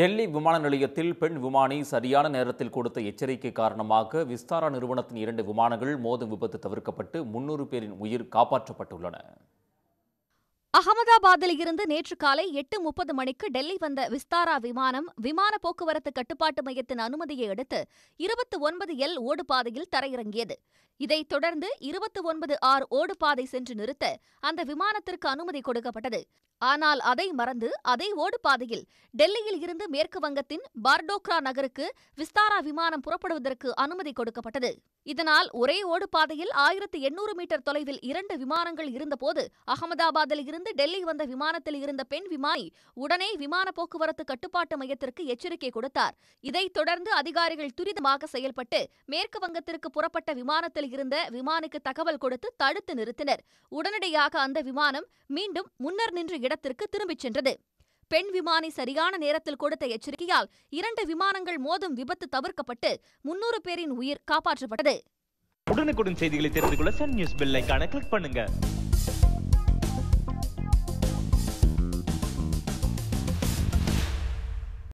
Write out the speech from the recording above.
டெல்லி விமான நிலையத்தில் பெண் விமானி சரியான நேரத்தில் கொடுத்த எச்சரிக்கை காரணமாக விஸ்தாரா நிறுவனத்தின் இரண்டு விமானங்கள் மோதும் விபத்து தவிர்க்கப்பட்டு முன்னூறு பேரின் உயிர் காப்பாற்றப்பட்டுள்ளன அகமதாபாத்தில் இருந்து நேற்று காலை எட்டு முப்பது மணிக்கு டெல்லி வந்த விஸ்தாரா விமானம் விமான போக்குவரத்து கட்டுப்பாட்டு மையத்தின் அனுமதியை அடுத்து இருபத்தி ஒன்பது எல் ஓடுபாதையில் தரையிறங்கியது இதைத் தொடர்ந்து இருபத்தி ஒன்பது ஆர் ஓடுபாதை சென்று நிறுத்த அந்த விமானத்திற்கு அனுமதி கொடுக்கப்பட்டது ஆனால் அதை மறந்து அதே ஓடுபாதையில் டெல்லியில் இருந்து மேற்கு வங்கத்தின் பார்டோக்ரா நகருக்கு விஸ்தாரா விமானம் புறப்படுவதற்கு அனுமதி கொடுக்கப்பட்டது இதனால் ஒரே ஓடுபாதையில் ஆயிரத்து எண்ணூறு மீட்டர் தொலைவில் இரண்டு விமானங்கள் இருந்தபோது அகமதாபாத்தில் இருந்து டெல்லி வந்த விமானத்தில் இருந்த பெண் விமானி உடனே விமான போக்குவரத்து கட்டுப்பாட்டு மையத்திற்கு எச்சரிக்கை கொடுத்தார் இதைத் தொடர்ந்து அதிகாரிகள் துரிதமாக செயல்பட்டு மேற்கு வங்கத்திற்கு புறப்பட்ட விமானத்தில் இருந்த விமானிக்கு தகவல் கொடுத்து தடுத்து நிறுத்தினர் உடனடியாக அந்த விமானம் மீண்டும் முன்னர் நின்ற இடத்திற்கு திரும்பிச் சென்றது பெண் விமானி சரியான நேரத்தில் கொடுத்த எச்சரிக்கையால் இரண்டு விமானங்கள் மோதும் விபத்து தவிர்க்கப்பட்டு முன்னூறு பேரின் உயிர் காப்பாற்றப்பட்டது உடனுக்குடன் செய்திகளை தெரிந்து கொள்ள சன் நியூஸ் பில்லைக்கான கிளிக் பண்ணுங்க